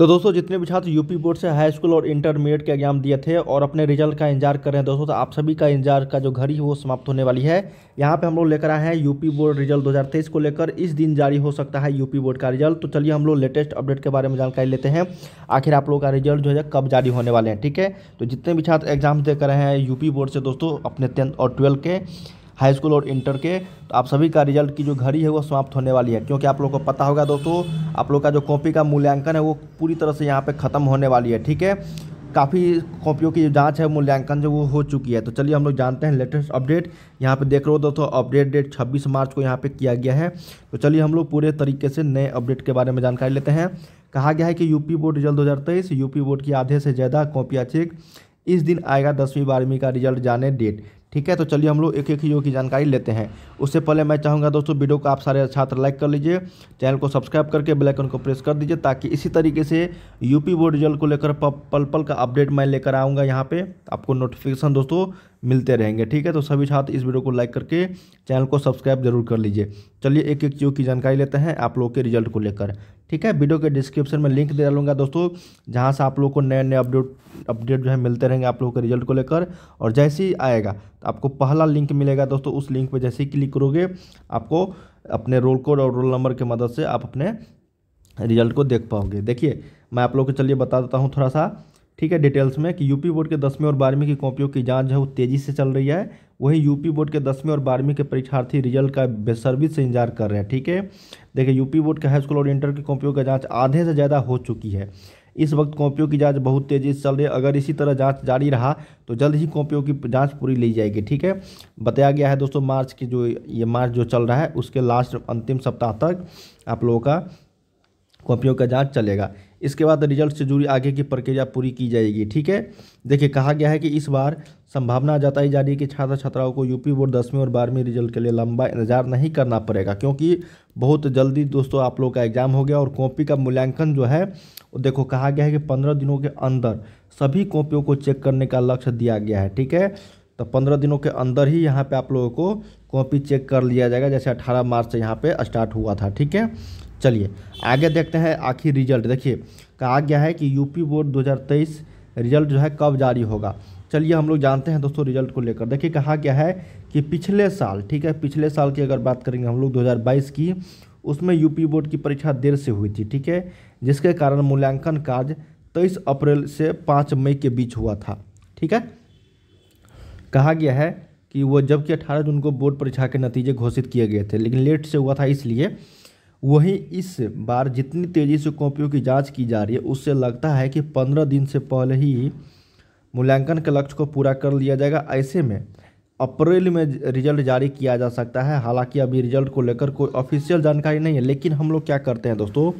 तो दोस्तों जितने भी छात्र यूपी बोर्ड से हाई स्कूल और इंटरमीडिएट के एग्जाम दिए थे और अपने रिजल्ट का इंतजार कर रहे हैं दोस्तों तो आप सभी का इंतजार का जो घड़ी है वो समाप्त होने वाली है यहाँ पे हम लोग लेकर आए हैं यूपी बोर्ड रिजल्ट 2023 को लेकर इस दिन जारी हो सकता है यूपी बोर्ड का रिजल्ट तो चलिए हम लोग लेटेस्ट अपडेट के बारे में जानकारी लेते हैं आखिर आप लोगों का रिजल्ट जो है कब जारी होने वाले हैं ठीक है तो जितने भी छात्र एग्जाम दे कर रहे हैं यूपी बोर्ड से दोस्तों अपने टेंथ और ट्वेल्थ के हाई स्कूल और इंटर के तो आप सभी का रिजल्ट की जो घड़ी है वो समाप्त होने वाली है क्योंकि आप लोग को पता होगा दोस्तों आप लोग का जो कॉपी का मूल्यांकन है वो पूरी तरह से यहाँ पर ख़त्म होने वाली है ठीक है काफ़ी कॉपियों की जो जाँच है मूल्यांकन जो वो हो चुकी है तो चलिए हम लोग जानते हैं लेटेस्ट अपडेट यहाँ पे देख रहे हो दोस्तों अपडेट डेट 26 मार्च को यहाँ पे किया गया है तो चलिए हम लोग पूरे तरीके से नए अपडेट के बारे में जानकारी लेते हैं कहा गया है कि यूपी बोर्ड रिजल्ट दो हज़ार यूपी बोर्ड की आधे से ज़्यादा कॉपियाँ चेक इस दिन आएगा दसवीं बारहवीं का रिजल्ट जाने डेट ठीक है तो चलिए हम लोग एक एक योग की जानकारी लेते हैं उससे पहले मैं चाहूँगा दोस्तों वीडियो को आप सारे छात्र लाइक कर लीजिए चैनल को सब्सक्राइब करके बेल आइकन को प्रेस कर दीजिए ताकि इसी तरीके से यूपी बोर्ड रिजल्ट को लेकर पल पल का अपडेट मैं लेकर आऊँगा यहाँ पे आपको नोटिफिकेशन दोस्तों मिलते रहेंगे ठीक है तो सभी छात्र इस वीडियो को लाइक करके चैनल को सब्सक्राइब जरूर कर लीजिए चलिए एक एक योग की जानकारी लेते हैं आप लोग के रिजल्ट को लेकर ठीक है वीडियो के डिस्क्रिप्शन में लिंक दे डालूंगा दोस्तों जहाँ से आप लोग को नए नए अपडेट अपडेट जो है मिलते रहेंगे आप लोगों के रिजल्ट को लेकर और जैसे ही आएगा तो आपको पहला लिंक मिलेगा दोस्तों उस लिंक पर जैसे ही क्लिक करोगे आपको अपने रोल कोड और रोल नंबर की मदद से आप अपने रिजल्ट को देख पाओगे देखिए मैं आप लोग को चलिए बता देता हूँ थोड़ा सा ठीक है डिटेल्स में कि यूपी बोर्ड के दसवीं और बारहवीं की कॉपियों की जांच जो है वो तेज़ी से चल रही है वहीं यूपी बोर्ड के दसवीं और बारहवीं के परीक्षार्थी रिजल्ट का बेसर्विस से इंतजार कर रहे हैं ठीक है देखिए यूपी बोर्ड के हाई स्कूल और इंटर की कॉपियों की जाँच आधे से ज़्यादा हो चुकी है इस वक्त कॉपियों की जांच बहुत तेज़ी से चल रही है अगर इसी तरह जांच जारी रहा तो जल्द ही कॉपियों की जांच पूरी ली जाएगी ठीक है बताया गया है दोस्तों मार्च की जो ये मार्च जो चल रहा है उसके लास्ट अंतिम सप्ताह तक आप लोगों का कॉपियों का जांच चलेगा इसके बाद रिजल्ट से जुड़ी आगे की प्रक्रिया पूरी की जाएगी ठीक है देखिए कहा गया है कि इस बार संभावना जताई जा रही है कि छात्र छात्राओं को यूपी बोर्ड दसवीं और बारहवीं रिजल्ट के लिए लंबा इंतजार नहीं करना पड़ेगा क्योंकि बहुत जल्दी दोस्तों आप लोग का एग्जाम हो गया और कॉपी का मूल्यांकन जो है देखो कहा गया है कि पंद्रह दिनों के अंदर सभी कॉपियों को चेक करने का लक्ष्य दिया गया है ठीक है तो पंद्रह दिनों के अंदर ही यहाँ पे आप लोगों को कॉपी चेक कर लिया जाएगा जैसे अठारह मार्च से यहाँ पे स्टार्ट हुआ था ठीक है चलिए आगे देखते हैं आखिर रिजल्ट देखिए कहा गया है कि यूपी बोर्ड 2023 रिजल्ट जो है कब जारी होगा चलिए हम लोग जानते हैं दोस्तों रिजल्ट को लेकर देखिए कहा गया है कि पिछले साल ठीक है पिछले साल की अगर बात करेंगे हम लोग 2022 की उसमें यूपी बोर्ड की परीक्षा देर से हुई थी ठीक है जिसके कारण मूल्यांकन कार्य तेईस अप्रैल से पाँच मई के बीच हुआ था ठीक है कहा गया है कि वो जबकि अट्ठारह जून को बोर्ड परीक्षा के नतीजे घोषित किए गए थे लेकिन लेट से हुआ था इसलिए वहीं इस बार जितनी तेज़ी से कॉपियों की जांच की जा रही है उससे लगता है कि पंद्रह दिन से पहले ही मूल्यांकन के लक्ष्य को पूरा कर लिया जाएगा ऐसे में अप्रैल में रिजल्ट जारी किया जा सकता है हालांकि अभी रिजल्ट को लेकर कोई ऑफिशियल जानकारी नहीं है लेकिन हम लोग क्या करते हैं दोस्तों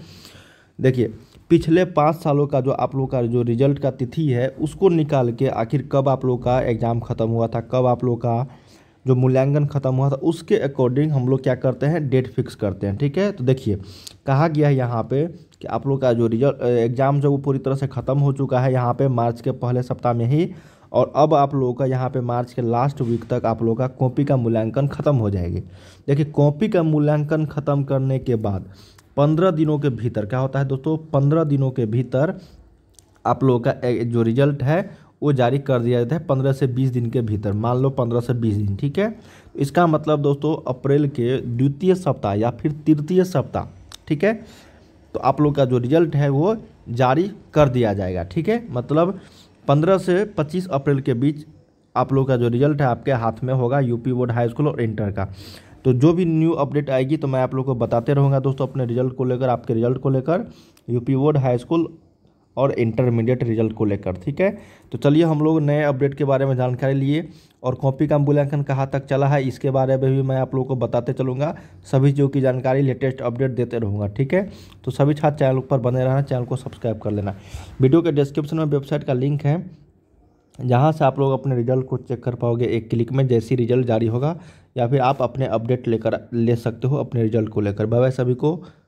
देखिए पिछले पाँच सालों का जो आप लोग का जो रिजल्ट का तिथि है उसको निकाल के आखिर कब आप लोग का एग्ज़ाम ख़त्म हुआ था कब आप लोग का जो मूल्यांकन खत्म हुआ था उसके अकॉर्डिंग हम लोग क्या करते हैं डेट फिक्स करते हैं ठीक है तो देखिए कहा गया है यहाँ पे कि आप लोग का जो रिजल्ट एग्ज़ाम जो वो पूरी तरह से ख़त्म हो चुका है यहाँ पे मार्च के पहले सप्ताह में ही और अब आप लोगों का यहाँ पे मार्च के लास्ट वीक तक आप लोगों का कॉपी का मूल्यांकन ख़त्म हो जाएगी देखिए कॉपी का मूल्यांकन ख़त्म करने के बाद पंद्रह दिनों के भीतर क्या होता है दोस्तों पंद्रह दिनों के भीतर आप लोगों का जो रिजल्ट है वो जारी कर दिया जाता है पंद्रह से बीस दिन के भीतर मान लो पंद्रह से बीस दिन ठीक है इसका मतलब दोस्तों अप्रैल के द्वितीय सप्ताह या फिर तृतीय सप्ताह ठीक है तो आप लोग का जो रिजल्ट है वो जारी कर दिया जाएगा ठीक है मतलब पंद्रह से पच्चीस अप्रैल के बीच आप लोग का जो रिजल्ट है आपके हाथ में होगा यूपी बोर्ड हाई स्कूल और इंटर का तो जो भी न्यू अपडेट आएगी तो मैं आप लोग को बताते रहूँगा दोस्तों अपने रिजल्ट को लेकर आपके रिजल्ट को लेकर यूपी बोर्ड हाई स्कूल और इंटरमीडिएट रिजल्ट को लेकर ठीक है तो चलिए हम लोग नए अपडेट के बारे में जानकारी लिए और कॉपी का मूल्यांकन कहाँ तक चला है इसके बारे में भी मैं आप लोगों को बताते चलूँगा सभी जो की जानकारी लेटेस्ट अपडेट देते रहूँगा ठीक है तो सभी छात्र चैनल पर बने रहना चैनल को सब्सक्राइब कर लेना वीडियो के डिस्क्रिप्शन में वेबसाइट का लिंक है जहाँ से आप लोग अपने रिजल्ट को चेक कर पाओगे एक क्लिक में जैसी रिजल्ट जारी होगा या फिर आप अपने अपडेट लेकर ले सकते हो अपने रिजल्ट को लेकर बाय सभी को